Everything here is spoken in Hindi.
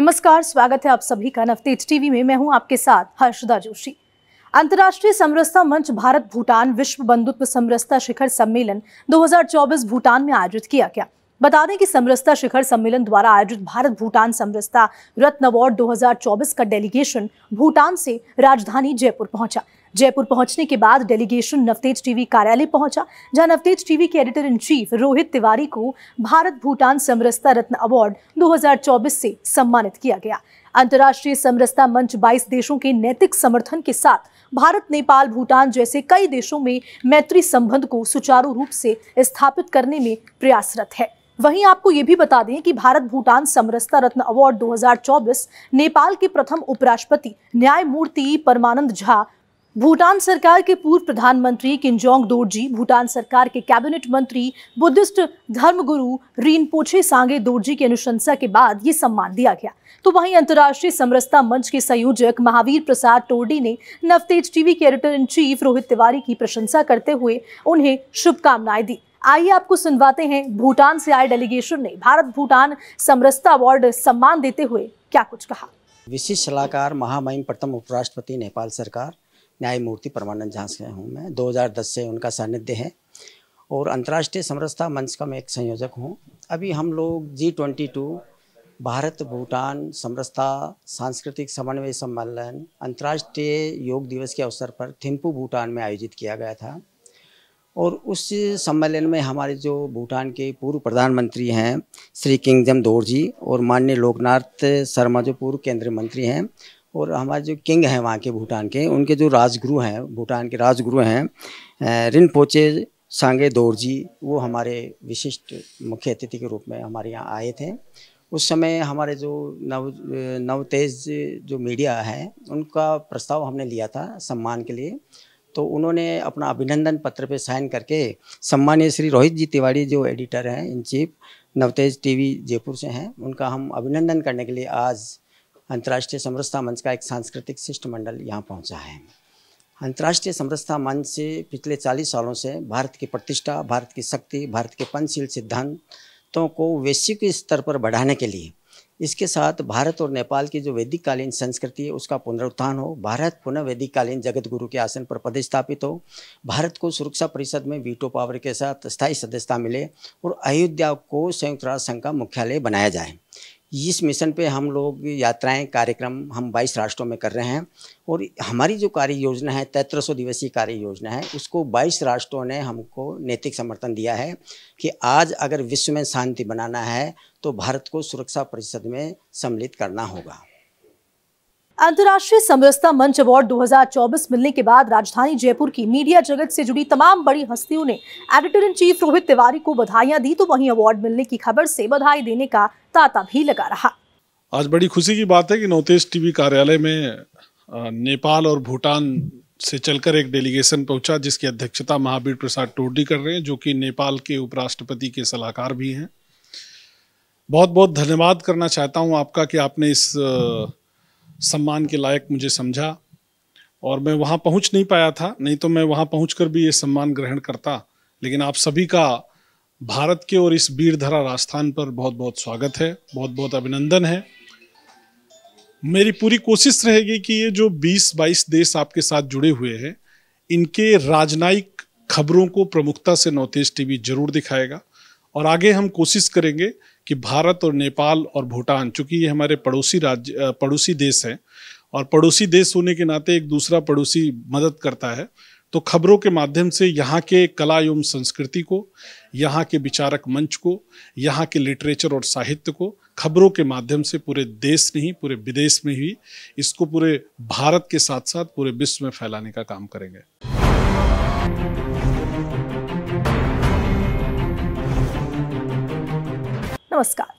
नमस्कार स्वागत है आप सभी का नवतेज टीवी में मैं हूं आपके साथ हर्षदा जोशी अंतर्राष्ट्रीय समरसता मंच भारत भूटान विश्व बंधुत्व समरसता शिखर सम्मेलन 2024 भूटान में आयोजित किया गया बता दें कि समरसता शिखर सम्मेलन द्वारा आयोजित भारत भूटान समरसता रत्न अवार्ड 2024 का डेलीगेशन भूटान से राजधानी जयपुर पहुंचा जयपुर पहुंचने के बाद डेलीगेशन नवतेज टीवी कार्यालय पहुंचा जहां नवतेज टीवी के editor in chief Rohit Tiwari को भारत भूटान समरसता रत्न अवार्ड 2024 से सम्मानित किया गया अंतर्राष्ट्रीय समरसता मंच 22 देशों के नैतिक समर्थन के साथ भारत नेपाल भूटान जैसे कई देशों में मैत्री संबंध को सुचारू रूप से स्थापित करने में प्रयासरत है वहीं आपको ये भी बता दें कि भारत भूटान समरसता रत्न अवार्ड 2024 नेपाल के प्रथम उपराष्ट्रपति न्यायमूर्ति परमानंद झा भूटान सरकार के पूर्व प्रधानमंत्री किंजोंग दोर्जी भूटान सरकार के कैबिनेट मंत्री बुद्धिस्ट धर्मगुरु रीन पोछे सांगे दोर्जी की अनुशंसा के बाद ये सम्मान दिया गया तो वहीं अंतर्राष्ट्रीय समरसता मंच के संयोजक महावीर प्रसाद टोरडी ने नवतेज टीवी के editor in chief Rohit Tiwari की प्रशंसा करते हुए उन्हें शुभकामनाएं दी आइए आपको सुनवाते हैं भूटान से आए डेलीगेशन ने भारत भूटान समरसता अवार्ड सम्मान देते हुए क्या कुछ कहा विशिष्ट सलाहकार महामहिम प्रथम उपराष्ट्रपति नेपाल सरकार न्यायमूर्ति परमानंद झा से हूँ मैं 2010 से उनका सानिध्य है और अंतर्राष्ट्रीय समरसता मंच का मैं एक संयोजक हूँ अभी हम लोग G twenty two Bharat Bhutan समरसता सांस्कृतिक समन्वय सम्मेलन अंतर्राष्ट्रीय योग दिवस के अवसर पर थिम्पू भूटान में आयोजित किया गया था और उस सम्मेलन में हमारे जो भूटान के पूर्व प्रधानमंत्री हैं श्री किंगजम दोर जी और माननीय लोकनाथ शर्मा जो पूर्व केंद्रीय मंत्री हैं और हमारे जो किंग हैं वहाँ के भूटान के उनके जो राजगुरु हैं भूटान के राजगुरु हैं रिन पोचे सांगे दौरजी वो हमारे विशिष्ट मुख्य अतिथि के रूप में हमारे यहाँ आए थे उस समय हमारे जो नव नवतेज जो मीडिया है उनका प्रस्ताव हमने लिया था सम्मान के लिए तो उन्होंने अपना अभिनंदन पत्र पे साइन करके सम्मानीय श्री रोहित जी तिवारी जो एडिटर हैं in chief Navtej TV Jaipur से हैं उनका हम अभिनंदन करने के लिए आज अंतर्राष्ट्रीय समरसता मंच का एक सांस्कृतिक शिष्टमंडल यहाँ पहुँचा है अंतर्राष्ट्रीय समरसता मंच से पिछले 40 सालों से भारत की प्रतिष्ठा भारत की शक्ति भारत के पंचशील सिद्धांतों को वैश्विक स्तर पर बढ़ाने के लिए इसके साथ भारत और नेपाल की जो वैदिक कालीन संस्कृति है उसका पुनरुत्थान हो भारत पुनः वैदिक कालीन जगत गुरु के आसन पर पदस्थापित हो भारत को सुरक्षा परिषद में वीटो पावर के साथ स्थायी सदस्यता मिले और अयोध्या को संयुक्त राष्ट्र संघ का मुख्यालय बनाया जाए इस मिशन पे हम लोग यात्राएं कार्यक्रम हम 22 राष्ट्रों में कर रहे हैं और हमारी जो कार्य योजना है तैत्र सौ दिवसीय कार्य योजना है उसको 22 राष्ट्रों ने हमको नैतिक समर्थन दिया है कि आज अगर विश्व में शांति बनाना है तो भारत को सुरक्षा परिषद में सम्मिलित करना होगा अंतर्राष्ट्रीय समरसता मंच अवार्ड 2024 मिलने के बाद राजधानी जयपुर की मीडिया जगत से जुड़ी तमाम बड़ी हस्तियों ने editor in chief Rohit Tiwari को बधाइयां दी तो वहीं अवार्ड मिलने की खबर से बधाई देने का तांता भी लगा रहा आज बड़ी खुशी की बात है कि नौतेज टीवी कार्यालय में नेपाल और भूटान से चलकर एक डेलीगेशन पहुंचा जिसकी अध्यक्षता महावीर प्रसाद टोडी कर रहे हैं जो कि नेपाल के उपराष्ट्रपति के सलाहकार भी हैं बहुत बहुत धन्यवाद करना चाहता हूं आपका कि आपने इस सम्मान के लायक मुझे समझा और मैं वहां पहुंच नहीं पाया था नहीं तो मैं वहां पहुंचकर भी ये सम्मान ग्रहण करता लेकिन आप सभी का भारत के और इस वीरधरा राजस्थान पर बहुत बहुत स्वागत है बहुत बहुत अभिनंदन है मेरी पूरी कोशिश रहेगी कि ये जो 20-22 देश आपके साथ जुड़े हुए हैं इनके राजनयिक खबरों को प्रमुखता से नॉर्थ टीवी जरूर दिखाएगा और आगे हम कोशिश करेंगे कि भारत और नेपाल और भूटान चूंकि ये हमारे पड़ोसी राज्य पड़ोसी देश हैं और पड़ोसी देश होने के नाते एक दूसरा पड़ोसी मदद करता है तो खबरों के माध्यम से यहाँ के कला एवं संस्कृति को यहाँ के विचारक मंच को यहाँ के लिटरेचर और साहित्य को खबरों के माध्यम से पूरे देश नहीं पूरे विदेश में ही इसको पूरे भारत के साथ साथ पूरे विश्व में फैलाने का काम करेंगे नमस्कार